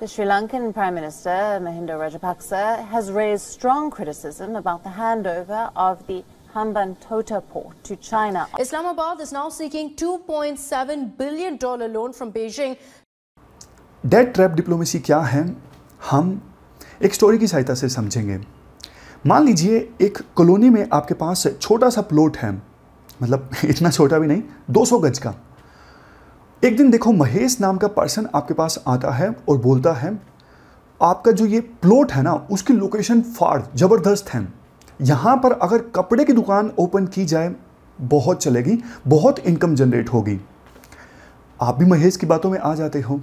The Sri Lankan Prime Minister, Mahinda Rajapaksa, has raised strong criticism about the handover of the Hambantota port to China. Islamabad is now seeking $2.7 billion loan from Beijing. Debt trap diplomacy? क्या है हम एक story की सहायता से समझेंगे मान लीजिए एक colony, में आपके पास छोटा सा प्लॉट है मतलब इतना छोटा भी नहीं 200 गज का एक दिन देखो महेश नाम का पर्सन आपके पास आता है और बोलता है आपका जो ये प्लॉट है ना उसकी लोकेशन फार ज़बरदस्त है यहाँ पर अगर कपड़े की दुकान ओपन की जाए बहुत चलेगी बहुत इनकम जनरेट होगी आप भी महेश की बातों में आ जाते हो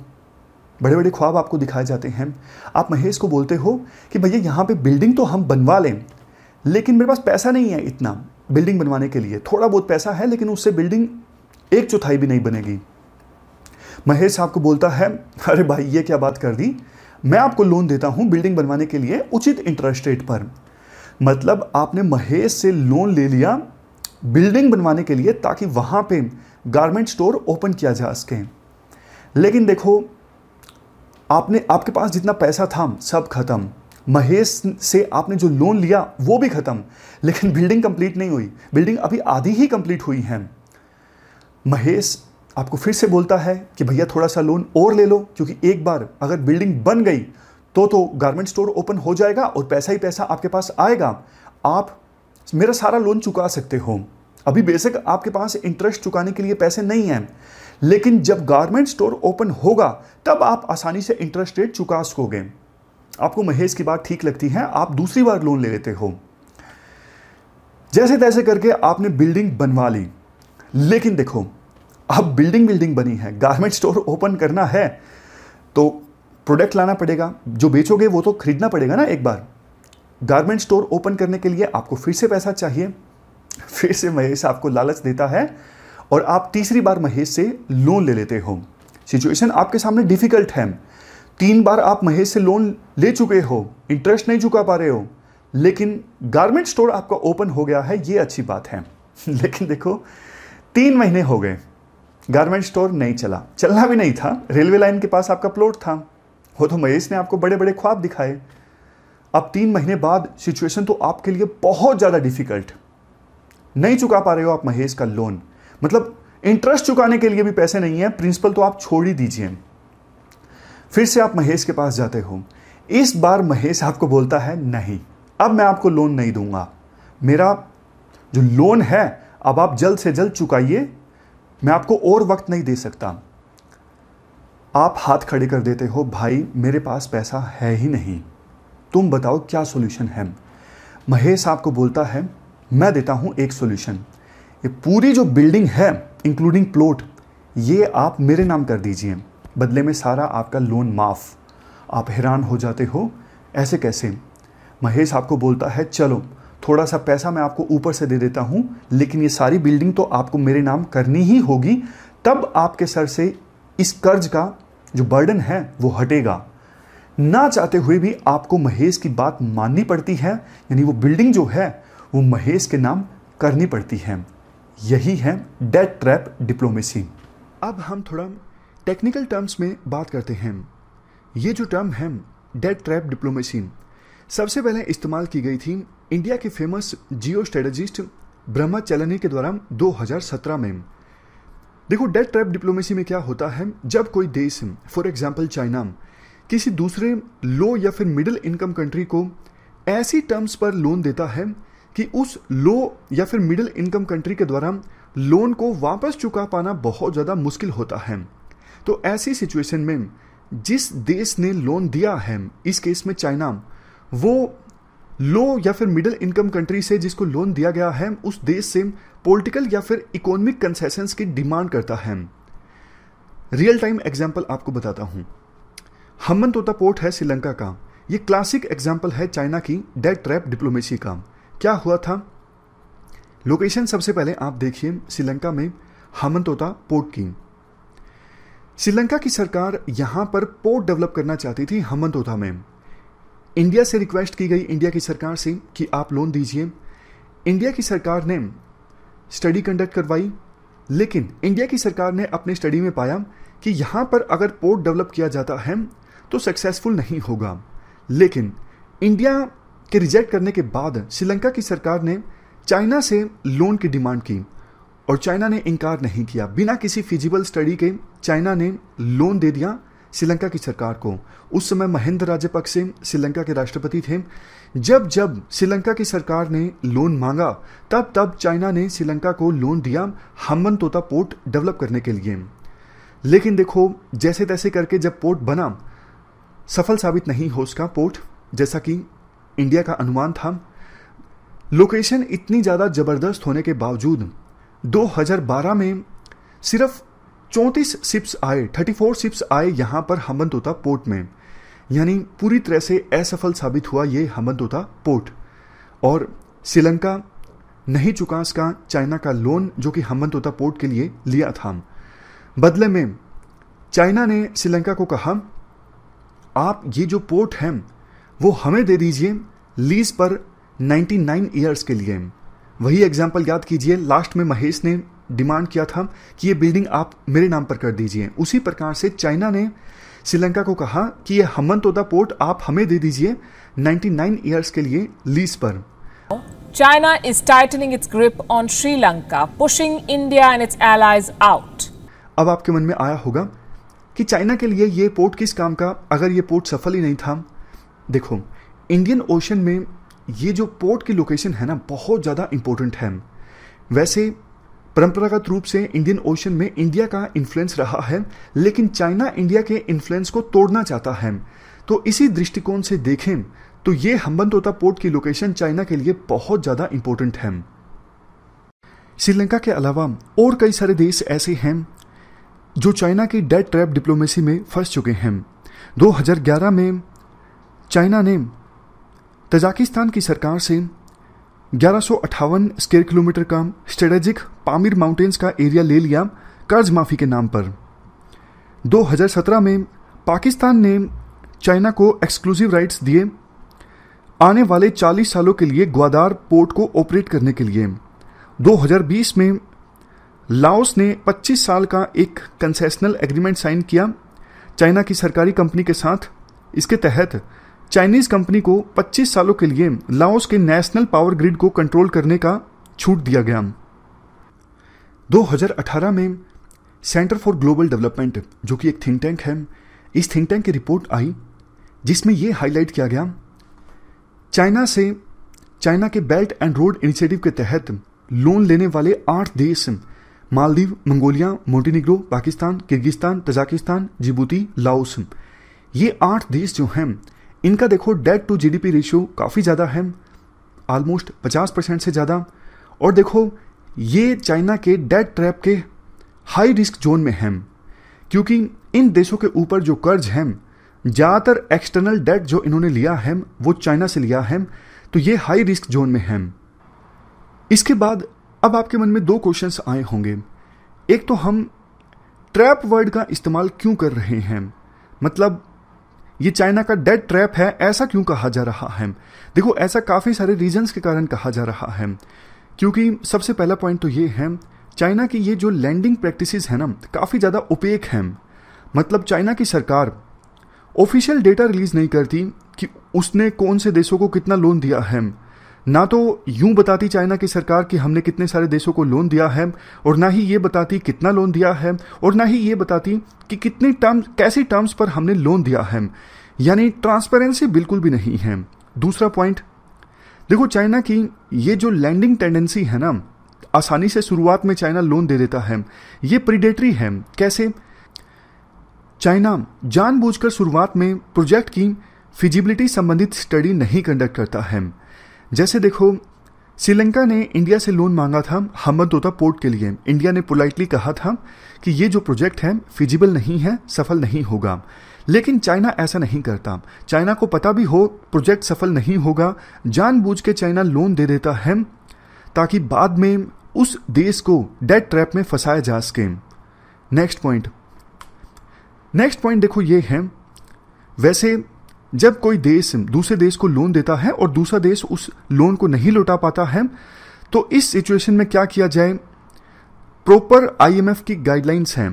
बड़े बड़े ख्वाब आपको दिखाए जाते हैं आप महेश को बोलते हो कि भैया यहाँ पे बिल्डिंग तो हम बनवा लें लेकिन मेरे पास पैसा नहीं है इतना बिल्डिंग बनवाने के लिए थोड़ा बहुत पैसा है लेकिन उससे बिल्डिंग एक चौथाई भी नहीं बनेगी महेश आपको बोलता है अरे भाई ये क्या बात कर दी मैं आपको लोन देता हूँ बिल्डिंग बनवाने के लिए उचित इंटरेस्ट रेट पर मतलब आपने महेश से लोन ले लिया बिल्डिंग बनवाने के लिए ताकि वहाँ पे गारमेंट स्टोर ओपन किया जा सके लेकिन देखो आपने आपके पास जितना पैसा था सब खत्म महेश से आपने जो लोन लिया वो भी खत्म लेकिन बिल्डिंग कंप्लीट नहीं हुई बिल्डिंग अभी आधी ही कंप्लीट हुई है महेश आपको फिर से बोलता है कि भैया थोड़ा सा लोन और ले लो क्योंकि एक बार अगर बिल्डिंग बन गई तो तो गारमेंट स्टोर ओपन हो जाएगा और पैसा ही पैसा आपके पास आएगा आप मेरा सारा लोन चुका सकते हो अभी बेसिक आपके पास इंटरेस्ट चुकाने के लिए पैसे नहीं हैं लेकिन जब गारमेंट स्टोर ओपन होगा तब आप आसानी से इंटरेस्ट रेट चुका सकोगे आपको महेश की बात ठीक लगती है आप दूसरी बार लोन ले लेते हो जैसे तैसे करके आपने बिल्डिंग बनवा ली लेकिन देखो अब बिल्डिंग बिल्डिंग बनी है गारमेंट स्टोर ओपन करना है तो प्रोडक्ट लाना पड़ेगा जो बेचोगे वो तो खरीदना पड़ेगा ना एक बार गारमेंट स्टोर ओपन करने के लिए आपको फिर से पैसा चाहिए फिर से महेश आपको लालच देता है और आप तीसरी बार महेश से लोन ले लेते हो सिचुएशन आपके सामने डिफिकल्ट है तीन बार आप महेश से लोन ले चुके हो इंटरेस्ट नहीं चुका पा रहे हो लेकिन गारमेंट स्टोर आपका ओपन हो गया है ये अच्छी बात है लेकिन देखो तीन महीने हो गए गारमेंट स्टोर नहीं चला चलना भी नहीं था रेलवे लाइन के पास आपका प्लॉट था हो तो महेश ने आपको बड़े बड़े ख्वाब दिखाए अब तीन महीने बाद सिचुएशन तो आपके लिए बहुत ज़्यादा डिफिकल्ट नहीं चुका पा रहे हो आप महेश का लोन मतलब इंटरेस्ट चुकाने के लिए भी पैसे नहीं है प्रिंसिपल तो आप छोड़ ही दीजिए फिर से आप महेश के पास जाते हो इस बार महेश आपको बोलता है नहीं अब मैं आपको लोन नहीं दूंगा मेरा जो लोन है अब आप जल्द से जल्द चुकाइए मैं आपको और वक्त नहीं दे सकता आप हाथ खड़े कर देते हो भाई मेरे पास पैसा है ही नहीं तुम बताओ क्या सॉल्यूशन है महेश आपको बोलता है मैं देता हूं एक सॉल्यूशन ये पूरी जो बिल्डिंग है इंक्लूडिंग प्लॉट ये आप मेरे नाम कर दीजिए बदले में सारा आपका लोन माफ़ आप हैरान हो जाते हो ऐसे कैसे महेश आपको बोलता है चलो थोड़ा सा पैसा मैं आपको ऊपर से दे देता हूँ लेकिन ये सारी बिल्डिंग तो आपको मेरे नाम करनी ही होगी तब आपके सर से इस कर्ज का जो बर्डन है वो हटेगा ना चाहते हुए भी आपको महेश की बात माननी पड़ती है यानी वो बिल्डिंग जो है वो महेश के नाम करनी पड़ती है यही है डेट ट्रैप डिप्लोमेसी अब हम थोड़ा टेक्निकल टर्म्स में बात करते हैं ये जो टर्म है डेट ट्रैप डिप्लोमेसी सबसे पहले इस्तेमाल की गई थी इंडिया के फेमस जियो स्ट्रेटेजिस्ट ब्रह्मा चलनी के द्वारा 2017 में देखो डेट ट्रैप डिप्लोमेसी में क्या होता है जब कोई देश फॉर एग्जाम्पल चाइना किसी दूसरे लो या फिर मिडिल इनकम कंट्री को ऐसी टर्म्स पर लोन देता है कि उस लो या फिर मिडिल इनकम कंट्री के द्वारा लोन को वापस चुका पाना बहुत ज़्यादा मुश्किल होता है तो ऐसी सिचुएशन में जिस देश ने लोन दिया है इस केस में चाइना वो लो या फिर मिडिल इनकम कंट्री से जिसको लोन दिया गया है उस देश से पॉलिटिकल या फिर इकोनॉमिक कंसेशंस की डिमांड करता है रियल टाइम एग्जाम्पल आपको बताता हूं हमन तोता पोर्ट है श्रीलंका का ये क्लासिक एग्जाम्पल है चाइना की डेट ट्रैप डिप्लोमेसी का क्या हुआ था लोकेशन सबसे पहले आप देखिए श्रीलंका में हमन तोता पोर्ट की श्रीलंका की सरकार यहां पर पोर्ट डेवलप करना चाहती थी हमन तोता में इंडिया से रिक्वेस्ट की गई इंडिया की सरकार से कि आप लोन दीजिए इंडिया की सरकार ने स्टडी कंडक्ट करवाई लेकिन इंडिया की सरकार ने अपने स्टडी में पाया कि यहाँ पर अगर पोर्ट डेवलप किया जाता है तो सक्सेसफुल नहीं होगा लेकिन इंडिया के रिजेक्ट करने के बाद श्रीलंका की सरकार ने चाइना से लोन की डिमांड की और चाइना ने इनकार नहीं किया बिना किसी फिजिबल स्टडी के चाइना ने लोन दे दिया श्रीलंका की सरकार को उस समय महेंद्र राजपक्ष श्रीलंका के राष्ट्रपति थे जब जब श्रीलंका की सरकार ने लोन मांगा तब तब चाइना ने श्रीलंका को लोन दिया हमन तोता पोर्ट डेवलप करने के लिए लेकिन देखो जैसे तैसे करके जब पोर्ट बना सफल साबित नहीं हो उसका पोर्ट जैसा कि इंडिया का अनुमान था लोकेशन इतनी ज़्यादा ज़बरदस्त होने के बावजूद 2012 में सिर्फ चौंतीस शिप्स आए 34 शिप्स आए यहां पर हमनतोता पोर्ट में यानी पूरी तरह से असफल साबित हुआ ये हमनतोता पोर्ट और श्रीलंका नहीं चुका इसका चाइना का लोन जो कि हमनतोता पोर्ट के लिए लिया था बदले में चाइना ने श्रीलंका को कहा आप ये जो पोर्ट है वो हमें दे दीजिए लीज पर 99 ईयर्स के लिए वही एग्जाम्पल याद कीजिए लास्ट में महेश ने डिमांड किया था कि ये बिल्डिंग आप मेरे नाम पर कर दीजिए उसी प्रकार से चाइना ने श्रीलंका को कहा कि ये हमन तोदा पोर्ट आप हमें दे दीजिए 99 इयर्स के लिए लीज पर China is tightening its grip on Sri Lanka, pushing India and its allies out. अब आपके मन में आया होगा कि चाइना के लिए ये पोर्ट किस काम का अगर ये पोर्ट सफल ही नहीं था देखो इंडियन ओशन में ये जो पोर्ट की लोकेशन है ना बहुत ज़्यादा इंपॉर्टेंट है वैसे परंपरागत रूप से इंडियन ओशन में इंडिया का इन्फ्लुएंस रहा है लेकिन चाइना इंडिया के इन्फ्लुएंस को तोड़ना चाहता है तो इसी दृष्टिकोण से देखें तो ये हम्बन तोता पोर्ट की लोकेशन चाइना के लिए बहुत ज़्यादा इंपॉर्टेंट है श्रीलंका के अलावा और कई सारे देश ऐसे हैं जो चाइना की डेड ट्रैप डिप्लोमेसी में फंस चुके हैं 2011 में चाइना ने तजाकिस्तान की सरकार से ग्यारह स्क्वायर किलोमीटर का स्ट्रेटेजिक पामिर माउंटेन्स का एरिया ले लिया कर्ज माफ़ी के नाम पर 2017 में पाकिस्तान ने चाइना को एक्सक्लूसिव राइट्स दिए आने वाले 40 सालों के लिए ग्वादार पोर्ट को ऑपरेट करने के लिए 2020 में लाओस ने 25 साल का एक कंसेशनल एग्रीमेंट साइन किया चाइना की सरकारी कंपनी के साथ इसके तहत चाइनीज कंपनी को 25 सालों के लिए लाओस के नेशनल पावर ग्रिड को कंट्रोल करने का छूट दिया गया 2018 में सेंटर फॉर ग्लोबल डेवलपमेंट जो कि एक थिंक टैंक है इस थिंक टैंक की रिपोर्ट आई जिसमें यह हाईलाइट किया गया चाइना से चाइना के बेल्ट एंड रोड इनिशिएटिव के तहत लोन लेने वाले आठ देश Maldives Mongolia Montenegro Pakistan Kyrgyzstan Tajikistan Djibouti Laos ये आठ देश जो हैं इनका देखो डेट टू जीडीपी रेशियो काफ़ी ज़्यादा है ऑलमोस्ट 50 परसेंट से ज़्यादा और देखो ये चाइना के डेट ट्रैप के हाई रिस्क जोन में हैं क्योंकि इन देशों के ऊपर जो कर्ज हैं ज़्यादातर एक्सटर्नल डेट जो इन्होंने लिया है वो चाइना से लिया है तो ये हाई रिस्क जोन में हैं इसके बाद अब आपके मन में दो क्वेश्चंस आए होंगे एक तो हम ट्रैप वर्ड का इस्तेमाल क्यों कर रहे हैं मतलब ये चाइना का डेड ट्रैप है ऐसा क्यों कहा जा रहा है देखो ऐसा काफ़ी सारे रीजंस के कारण कहा जा रहा है क्योंकि सबसे पहला पॉइंट तो ये है चाइना की ये जो लैंडिंग प्रैक्टिसेस हैं ना काफ़ी ज़्यादा उपेक हैं मतलब चाइना की सरकार ऑफिशियल डेटा रिलीज़ नहीं करती कि उसने कौन से देशों को कितना लोन दिया है ना तो यूं बताती चाइना की सरकार कि हमने कितने सारे देशों को लोन दिया है और ना ही ये बताती कितना लोन दिया है और ना ही ये बताती कि कितने टर्म्स कैसे टर्म्स पर हमने लोन दिया है यानी ट्रांसपेरेंसी बिल्कुल भी नहीं है दूसरा पॉइंट देखो चाइना की ये जो लैंडिंग टेंडेंसी है ना आसानी से शुरुआत में चाइना लोन दे देता है ये प्रीडेटरी है कैसे चाइना जानबूझकर शुरुआत में प्रोजेक्ट की फिजिबिलिटी संबंधित स्टडी नहीं कंडक्ट करता है जैसे देखो श्रीलंका ने इंडिया से लोन मांगा था हमदोता पोर्ट के लिए इंडिया ने पोलाइटली कहा था कि ये जो प्रोजेक्ट है फिजिबल नहीं है सफल नहीं होगा लेकिन चाइना ऐसा नहीं करता चाइना को पता भी हो प्रोजेक्ट सफल नहीं होगा जानबूझ के चाइना लोन दे देता है ताकि बाद में उस देश को डेट ट्रैप में फंसाया जा सके नेक्स्ट पॉइंट नेक्स्ट पॉइंट देखो ये है वैसे जब कोई देश दूसरे देश को लोन देता है और दूसरा देश उस लोन को नहीं लौटा पाता है तो इस सिचुएशन में क्या किया जाए प्रॉपर आईएमएफ की गाइडलाइंस हैं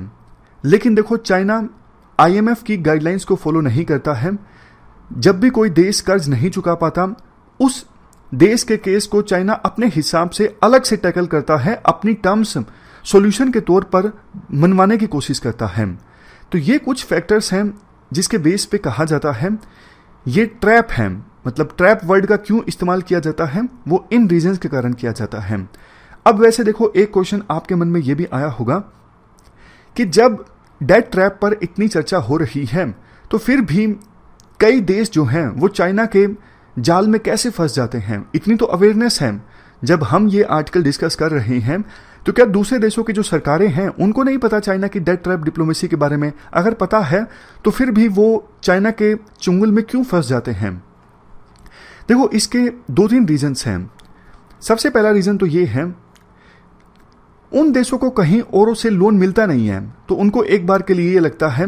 लेकिन देखो चाइना आईएमएफ की गाइडलाइंस को फॉलो नहीं करता है जब भी कोई देश कर्ज नहीं चुका पाता उस देश के केस को चाइना अपने हिसाब से अलग से टैकल करता है अपनी टर्म्स सॉल्यूशन के तौर पर मनवाने की कोशिश करता है तो ये कुछ फैक्टर्स हैं जिसके बेस पे कहा जाता है ये ट्रैप है मतलब ट्रैप वर्ड का क्यों इस्तेमाल किया जाता है वो इन रीजन के कारण किया जाता है अब वैसे देखो एक क्वेश्चन आपके मन में ये भी आया होगा कि जब डेट ट्रैप पर इतनी चर्चा हो रही है तो फिर भी कई देश जो हैं वो चाइना के जाल में कैसे फंस जाते हैं इतनी तो अवेयरनेस है जब हम ये आर्टिकल डिस्कस कर रहे हैं तो क्या दूसरे देशों की जो सरकारें हैं उनको नहीं पता चाइना की डेट ट्रैप डिप्लोमेसी के बारे में अगर पता है तो फिर भी वो चाइना के चुंगल में क्यों फंस जाते हैं देखो इसके दो तीन रीजन्स हैं सबसे पहला रीज़न तो ये है उन देशों को कहीं औरों से लोन मिलता नहीं है तो उनको एक बार के लिए ये लगता है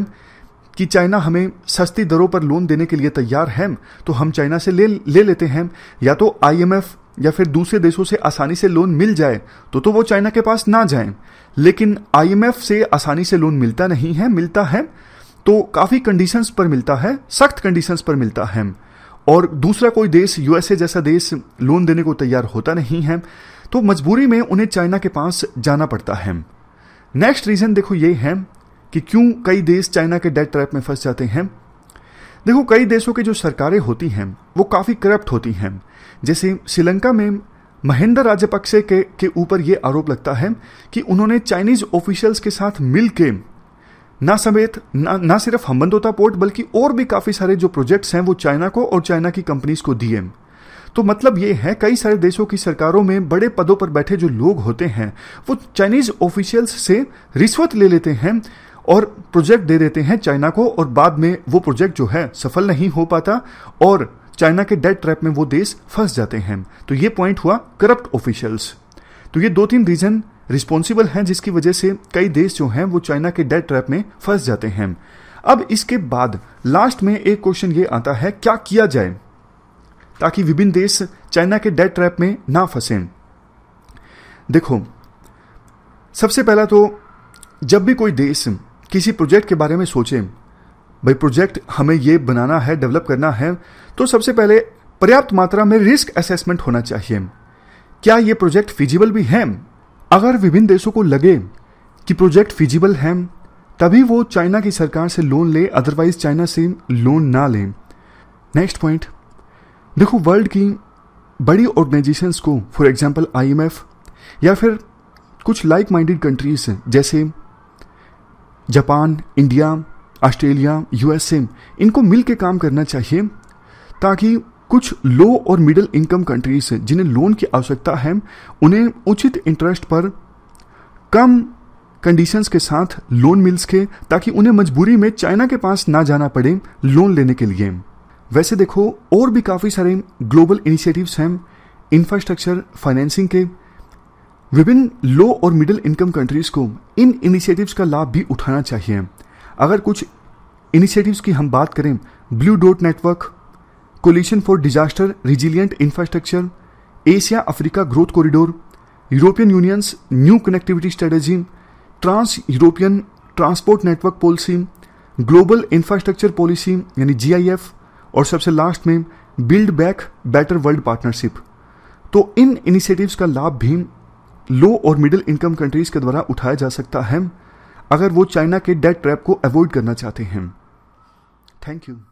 कि चाइना हमें सस्ती दरों पर लोन देने के लिए तैयार है तो हम चाइना से ले ले लेते हैं या तो आईएमएफ या फिर दूसरे देशों से आसानी से लोन मिल जाए तो तो वो चाइना के पास ना जाएं लेकिन आईएमएफ से आसानी से लोन मिलता नहीं है मिलता है तो काफ़ी कंडीशंस पर मिलता है सख्त कंडीशंस पर मिलता है और दूसरा कोई देश यूएसए जैसा देश लोन देने को तैयार होता नहीं है तो मजबूरी में उन्हें चाइना के पास जाना पड़ता है नेक्स्ट रीज़न देखो ये है कि क्यों कई देश चाइना के डेट ट्रैप में फंस जाते हैं देखो कई देशों की जो सरकारें होती हैं वो काफ़ी करप्ट होती हैं जैसे श्रीलंका में महेंद्र राजपक्षे के के ऊपर ये आरोप लगता है कि उन्होंने चाइनीज ऑफिशियल्स के साथ मिलकर ना समेत ना ना सिर्फ हम्बनतोता पोर्ट बल्कि और भी काफ़ी सारे जो प्रोजेक्ट्स हैं वो चाइना को और चाइना की कंपनीज को दिए तो मतलब ये है कई सारे देशों की सरकारों में बड़े पदों पर बैठे जो लोग होते हैं वो चाइनीज ऑफिशियल्स से रिश्वत ले लेते हैं और प्रोजेक्ट दे देते हैं चाइना को और बाद में वो प्रोजेक्ट जो है सफल नहीं हो पाता और चाइना के डेट ट्रैप में वो देश फंस जाते हैं तो ये पॉइंट हुआ करप्ट ऑफिशियल्स तो ये दो तीन रीजन रिस्पॉन्सिबल हैं जिसकी वजह से कई देश जो हैं वो चाइना के डेट ट्रैप में फंस जाते हैं अब इसके बाद लास्ट में एक क्वेश्चन ये आता है क्या किया जाए ताकि विभिन्न देश चाइना के डेट ट्रैप में ना फंसें देखो सबसे पहला तो जब भी कोई देश किसी प्रोजेक्ट के बारे में सोचे भाई प्रोजेक्ट हमें ये बनाना है डेवलप करना है तो सबसे पहले पर्याप्त मात्रा में रिस्क असेसमेंट होना चाहिए क्या ये प्रोजेक्ट फिजिबल भी है अगर विभिन्न देशों को लगे कि प्रोजेक्ट फिजिबल है तभी वो चाइना की सरकार से लोन ले अदरवाइज चाइना से लोन ना ले नेक्स्ट पॉइंट देखो वर्ल्ड की बड़ी ऑर्गेनाइजेशंस को फॉर एग्जांपल आईएमएफ या फिर कुछ लाइक माइंडेड कंट्रीज जैसे जापान इंडिया ऑस्ट्रेलिया यूएसए इनको मिल के काम करना चाहिए ताकि कुछ लो और मिडिल इनकम कंट्रीज हैं जिन्हें लोन की आवश्यकता है उन्हें उचित इंटरेस्ट पर कम कंडीशंस के साथ लोन मिल सके ताकि उन्हें मजबूरी में चाइना के पास ना जाना पड़े लोन लेने के लिए वैसे देखो और भी काफ़ी सारे ग्लोबल इनिशिएटिव्स हैं इंफ्रास्ट्रक्चर फाइनेंसिंग के विभिन्न लो और मिडिल इनकम कंट्रीज़ को इन इनिशिएटिव्स का लाभ भी उठाना चाहिए अगर कुछ इनिशिएटिव्स की हम बात करें blue dot network coalition for disaster resilient infrastructure Asia Africa growth corridor European unions new connectivity strategy trans European transport network policy global infrastructure policy यानी जी आई एफ और सबसे लास्ट में build back better world partnership तो इन initiatives का लाभ भी लो और मिडिल इनकम कंट्रीज के द्वारा उठाया जा सकता है अगर वो चाइना के डेट ट्रैप को अवॉइड करना चाहते हैं थैंक यू